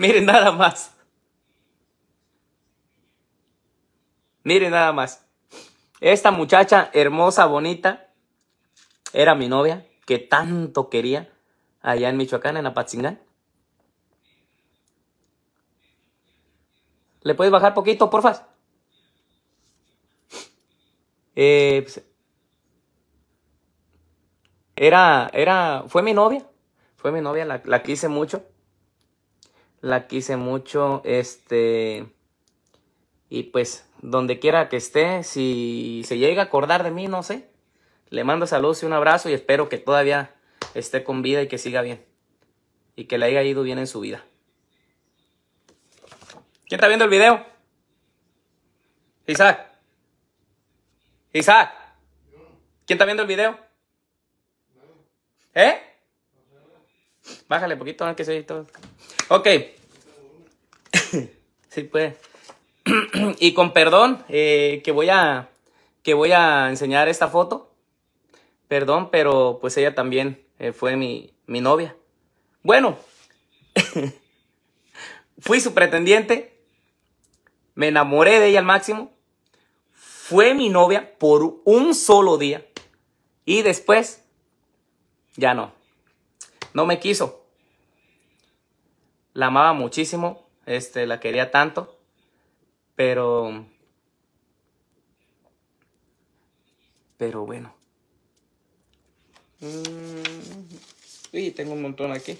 Miren nada más. Miren nada más. Esta muchacha hermosa, bonita, era mi novia que tanto quería allá en Michoacán, en Apatzingán. ¿Le puedes bajar poquito, porfa? Eh, pues, era, era, fue mi novia. Fue mi novia, la quise mucho la quise mucho, este, y pues donde quiera que esté, si se llega a acordar de mí, no sé, le mando saludos y un abrazo y espero que todavía esté con vida y que siga bien, y que le haya ido bien en su vida. ¿Quién está viendo el video? Isaac. Isaac. ¿Quién está viendo el video? ¿Eh? Bájale poquito, que se todo. Ok. sí, puede. y con perdón, eh, que voy a que voy a enseñar esta foto. Perdón, pero pues ella también eh, fue mi novia. Bueno, fui su pretendiente, me enamoré de ella al máximo, fue mi novia por un solo día y después ya no no me quiso. La amaba muchísimo, este, la quería tanto, pero... Pero bueno. Sí, mm. tengo un montón aquí.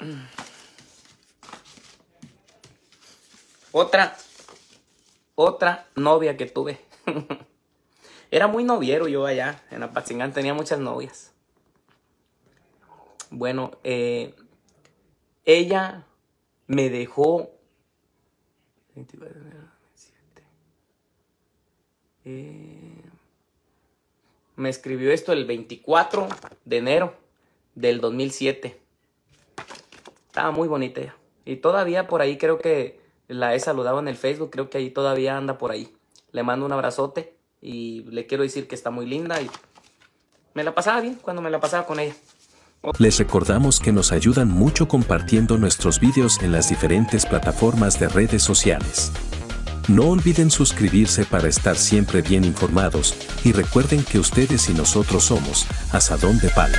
Mm. Otra, otra novia que tuve. Era muy noviero yo allá en Apatzingán, tenía muchas novias. Bueno, eh, ella me dejó... Eh, me escribió esto el 24 de enero del 2007. Estaba muy bonita Y todavía por ahí creo que la he saludado en el Facebook. Creo que ahí todavía anda por ahí. Le mando un abrazote y le quiero decir que está muy linda y me la pasaba bien cuando me la pasaba con ella. Les recordamos que nos ayudan mucho compartiendo nuestros vídeos en las diferentes plataformas de redes sociales. No olviden suscribirse para estar siempre bien informados y recuerden que ustedes y nosotros somos Asadón de Palo.